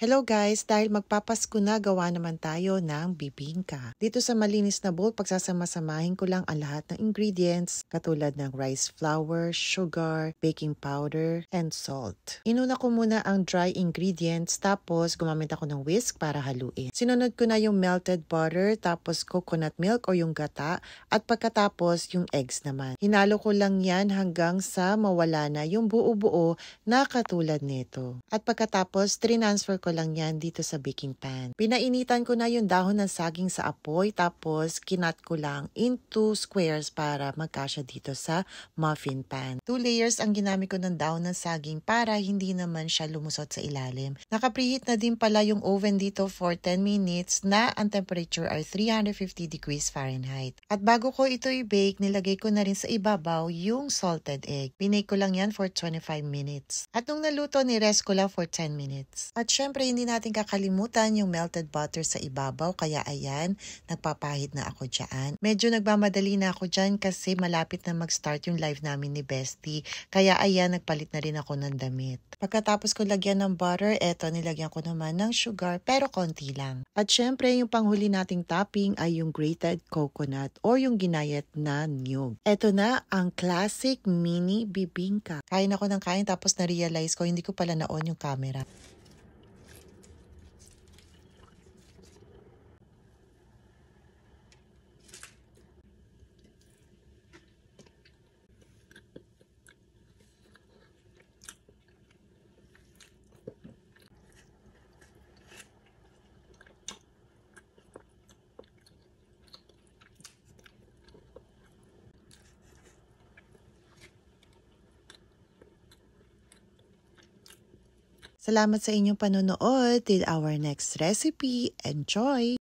Hello guys! Dahil magpapasko na, gawa naman tayo ng bibingka. Dito sa malinis na bowl, pagsasamasamahin ko lang ang lahat ng ingredients katulad ng rice flour, sugar, baking powder, and salt. Inuna ko muna ang dry ingredients tapos gumamit ako ng whisk para haluin. Sinunod ko na yung melted butter tapos coconut milk o yung gata at pagkatapos yung eggs naman. Hinalo ko lang yan hanggang sa mawala na yung buo-buo na katulad nito. At pagkatapos, trinansfer ko ko lang yan dito sa baking pan. Pinainitan ko na yung dahon ng saging sa apoy tapos kinat ko lang into squares para magkasya dito sa muffin pan. Two layers ang ginamit ko ng dahon ng saging para hindi naman siya lumusot sa ilalim. Nakapreheat na din pala yung oven dito for 10 minutes na ang temperature ay 350 degrees Fahrenheit. At bago ko ito i-bake, nilagay ko na rin sa ibabaw yung salted egg. Binake ko lang yan for 25 minutes. At nung naluto, ni-rest ko lang for 10 minutes. At syempre, Siyempre, hindi natin kakalimutan yung melted butter sa ibabaw. Kaya ayan, nagpapahid na ako dyan. Medyo nagmamadali na ako dyan kasi malapit na mag-start yung live namin ni Bestie. Kaya ayan, nagpalit na rin ako ng damit. Pagkatapos ko lagyan ng butter, eto nilagyan ko naman ng sugar pero konti lang. At syempre, yung panghuli nating topping ay yung grated coconut or yung ginayat na niyog. Eto na ang classic mini bibingka. Kain ako ng kain tapos na-realize ko hindi ko pala naon yung camera. Salamat sa inyong panonood. Till our next recipe, enjoy!